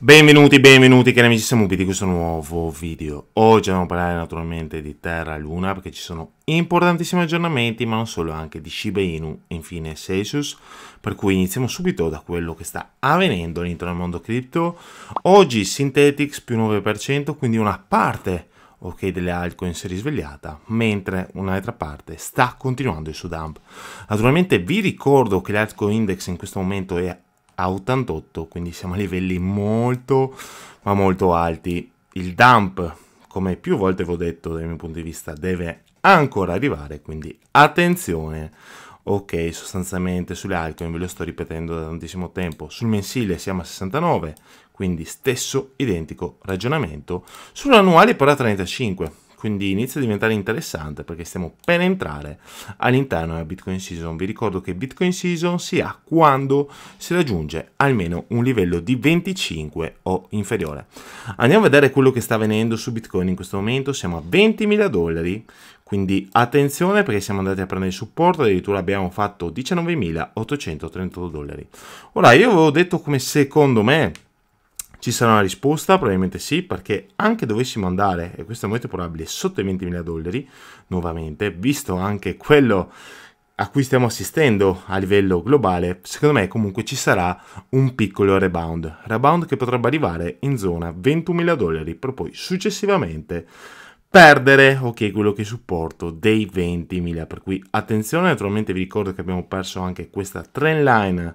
Benvenuti, benvenuti cari amici Samubi di questo nuovo video. Oggi andiamo a parlare naturalmente di Terra e Luna perché ci sono importantissimi aggiornamenti ma non solo, anche di Shiba Inu e infine Celsius per cui iniziamo subito da quello che sta avvenendo all'interno del mondo cripto. Oggi Synthetics più 9% quindi una parte ok delle altcoin si è risvegliata, mentre un'altra parte sta continuando il suo dump. Naturalmente vi ricordo che l'altcoin index in questo momento è a 88, quindi siamo a livelli molto ma molto alti. Il dump, come più volte vi ho detto dal mio punto di vista, deve ancora arrivare, quindi attenzione. Ok, sostanzialmente sulle altcoin ve lo sto ripetendo da tantissimo tempo. Sul mensile siamo a 69, quindi stesso identico ragionamento. Sull'annuale però a 35 quindi inizia a diventare interessante perché stiamo per entrare all'interno della Bitcoin Season. Vi ricordo che Bitcoin Season si ha quando si raggiunge almeno un livello di 25 o inferiore. Andiamo a vedere quello che sta avvenendo su Bitcoin in questo momento. Siamo a 20.000 dollari, quindi attenzione perché siamo andati a prendere il supporto, addirittura abbiamo fatto 19.838 dollari. Ora io avevo detto come secondo me ci sarà una risposta? Probabilmente sì, perché anche dovessimo andare, e questo è molto probabile, sotto i 20.000 dollari, nuovamente, visto anche quello a cui stiamo assistendo a livello globale, secondo me comunque ci sarà un piccolo rebound. Rebound che potrebbe arrivare in zona 21.000 dollari per poi successivamente perdere ok quello che supporto dei 20.000 per cui attenzione naturalmente vi ricordo che abbiamo perso anche questa trend line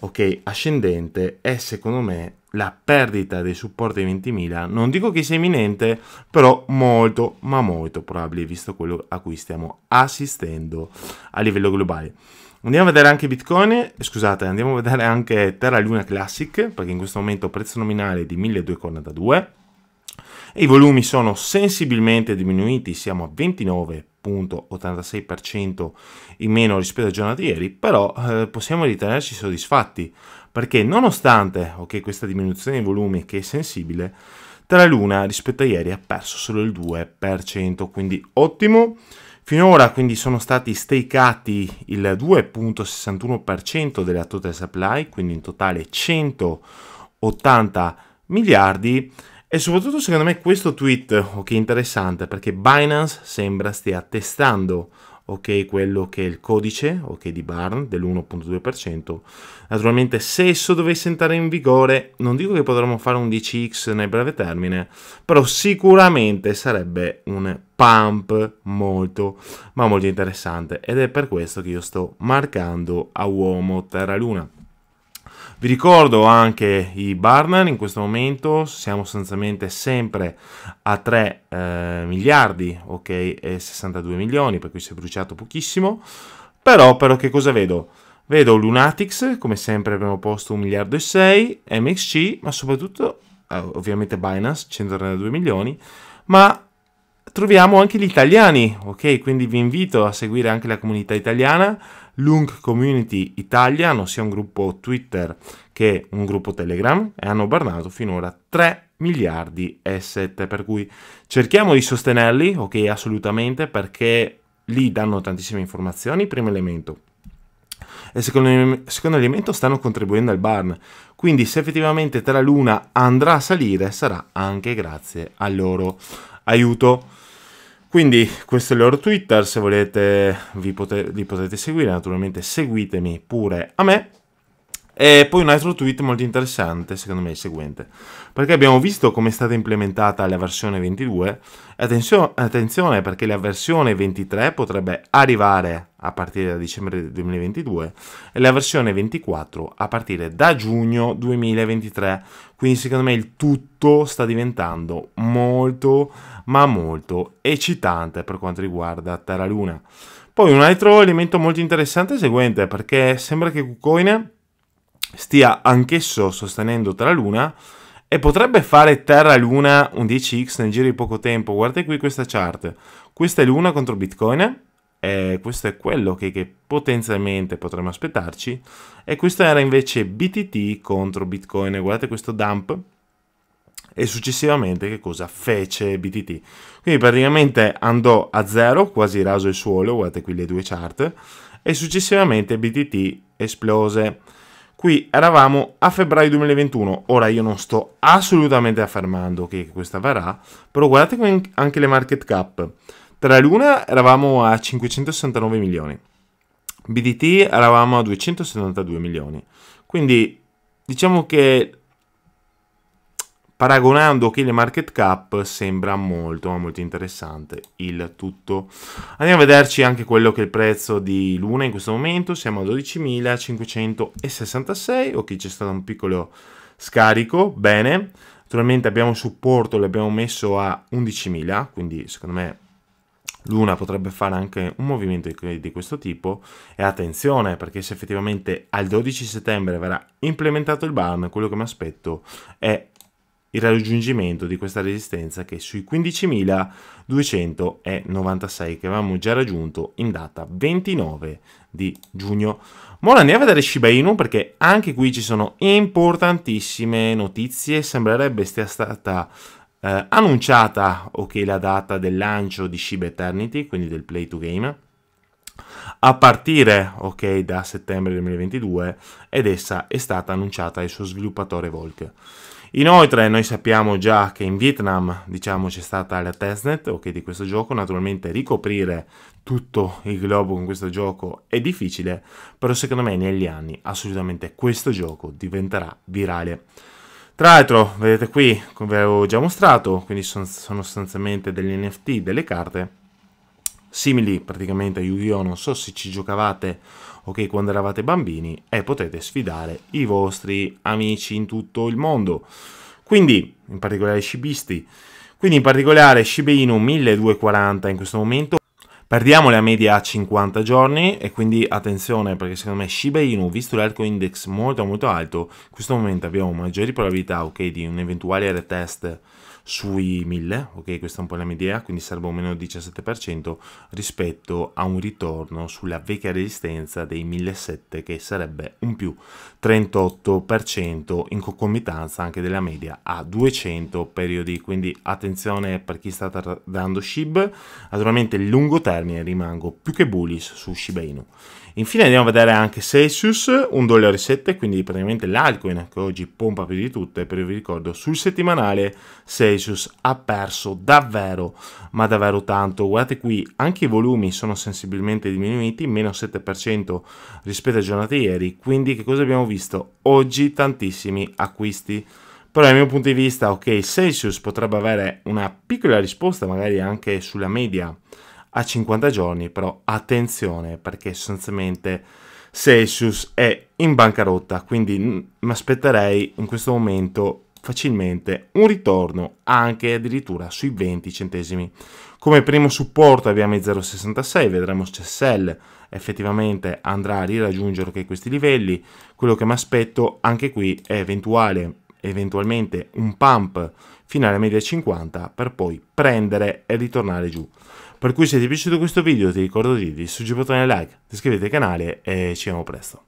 ok, ascendente è secondo me la perdita dei supporti ai 20.000, non dico che sia imminente, però molto, ma molto probabile, visto quello a cui stiamo assistendo a livello globale. Andiamo a vedere anche Bitcoin, scusate, andiamo a vedere anche Terra Luna Classic, perché in questo momento prezzo nominale è di 1242 e i volumi sono sensibilmente diminuiti, siamo a 29 appunto 86% in meno rispetto al giorno di ieri, però eh, possiamo ritenerci soddisfatti perché nonostante okay, questa diminuzione di volumi che è sensibile, tra luna rispetto a ieri ha perso solo il 2%, quindi ottimo. Finora quindi sono stati stakeati il 2.61% della total supply, quindi in totale 180 miliardi e soprattutto secondo me questo tweet, ok, interessante, perché Binance sembra stia testando, ok, quello che è il codice, ok, di Barn dell'1.2%. Naturalmente se esso dovesse entrare in vigore, non dico che potremmo fare un 10x nel breve termine, però sicuramente sarebbe un pump molto, ma molto interessante. Ed è per questo che io sto marcando a uomo Terra Luna. Vi ricordo anche i Barnard, in questo momento siamo sostanzialmente sempre a 3 eh, miliardi ok, e 62 milioni, per cui si è bruciato pochissimo. Però, però che cosa vedo? Vedo Lunatics, come sempre abbiamo posto 1 miliardo e 6, MXC, ma soprattutto eh, ovviamente Binance, 132 milioni, ma troviamo anche gli italiani, ok? Quindi vi invito a seguire anche la comunità italiana, Lung Community Italia, hanno sia un gruppo Twitter che un gruppo Telegram, e hanno barnato finora 3 miliardi e 7, per cui cerchiamo di sostenerli, ok? Assolutamente, perché lì danno tantissime informazioni, primo elemento e secondo, secondo elemento stanno contribuendo al barn. Quindi se effettivamente Terra Luna andrà a salire sarà anche grazie al loro aiuto. Quindi questo è il loro Twitter, se volete vi pote li potete seguire, naturalmente seguitemi pure a me. E poi un altro tweet molto interessante, secondo me, è il seguente. Perché abbiamo visto come è stata implementata la versione 22. Attenzio attenzione perché la versione 23 potrebbe arrivare a partire da dicembre 2022 e la versione 24 a partire da giugno 2023. Quindi secondo me il tutto sta diventando molto, ma molto eccitante per quanto riguarda Terra Luna. Poi un altro elemento molto interessante è il seguente, perché sembra che KuCoin stia anch'esso sostenendo Terra Luna e potrebbe fare Terra Luna un 10x nel giro di poco tempo. Guardate qui questa chart. Questa è Luna contro Bitcoin. E questo è quello che, che potenzialmente potremmo aspettarci. E questo era invece BTT contro Bitcoin. Guardate questo dump. E successivamente che cosa fece BTT? Quindi praticamente andò a zero, quasi raso il suolo. Guardate qui le due chart. E successivamente BTT esplose. Qui eravamo a febbraio 2021, ora io non sto assolutamente affermando che questa verrà, però guardate anche le market cap. Tra l'una eravamo a 569 milioni, BDT eravamo a 272 milioni, quindi diciamo che paragonando che le market cap sembra molto molto interessante il tutto andiamo a vederci anche quello che è il prezzo di Luna in questo momento siamo a 12.566 ok c'è stato un piccolo scarico bene naturalmente abbiamo supporto l'abbiamo messo a 11.000 quindi secondo me Luna potrebbe fare anche un movimento di questo tipo e attenzione perché se effettivamente al 12 settembre verrà implementato il ban, quello che mi aspetto è il raggiungimento di questa resistenza che sui 15.296 che avevamo già raggiunto in data 29 di giugno. Ma ora andiamo a vedere Shiba Inu perché anche qui ci sono importantissime notizie, sembrerebbe sia stata eh, annunciata ok la data del lancio di Shiba Eternity, quindi del Play to Game, a partire ok da settembre 2022 ed essa è stata annunciata dal suo sviluppatore Volk. Inoltre noi sappiamo già che in Vietnam diciamo, c'è stata la testnet ok, di questo gioco, naturalmente ricoprire tutto il globo con questo gioco è difficile, però secondo me negli anni assolutamente questo gioco diventerà virale. Tra l'altro, vedete qui, come vi avevo già mostrato, quindi sono, sono sostanzialmente degli NFT, delle carte, simili praticamente a Yu-Gi-Oh! Non so se ci giocavate ok quando eravate bambini e potete sfidare i vostri amici in tutto il mondo. Quindi, in particolare i scibisti. Quindi in particolare Shiba Inu 1240 in questo momento. Perdiamo la media a 50 giorni e quindi attenzione perché secondo me Shiba Inu, visto l'arco index molto molto alto, in questo momento abbiamo maggiori probabilità ok, di un eventuale retest sui 1000, ok? Questa è un po' la mia idea, quindi serve un meno 17% rispetto a un ritorno sulla vecchia resistenza dei 1700 che sarebbe un più 38% in concomitanza anche della media a 200 periodi, quindi attenzione per chi sta tardando SHIB, naturalmente il lungo termine rimango più che bullish su Shiba Inu. Infine andiamo a vedere anche Celsius, 1,7$, quindi praticamente l'alcoin che oggi pompa più di tutte, però vi ricordo sul settimanale 6 Precious ha perso davvero, ma davvero tanto. Guardate qui, anche i volumi sono sensibilmente diminuiti, meno 7% rispetto ai giornate ieri, quindi che cosa abbiamo visto? Oggi tantissimi acquisti. Però dal mio punto di vista, ok, Celsius potrebbe avere una piccola risposta magari anche sulla media a 50 giorni, però attenzione perché sostanzialmente Celsius è in bancarotta, quindi mi aspetterei in questo momento facilmente un ritorno anche addirittura sui 20 centesimi. Come primo supporto abbiamo i 0,66, vedremo se Sell effettivamente andrà a riraggiungere anche questi livelli. Quello che mi aspetto anche qui è eventuale, eventualmente un pump fino alla media 50 per poi prendere e ritornare giù. Per cui se ti è piaciuto questo video ti ricordo di, di suggerire il bottone like, iscriviti al canale e ci vediamo presto.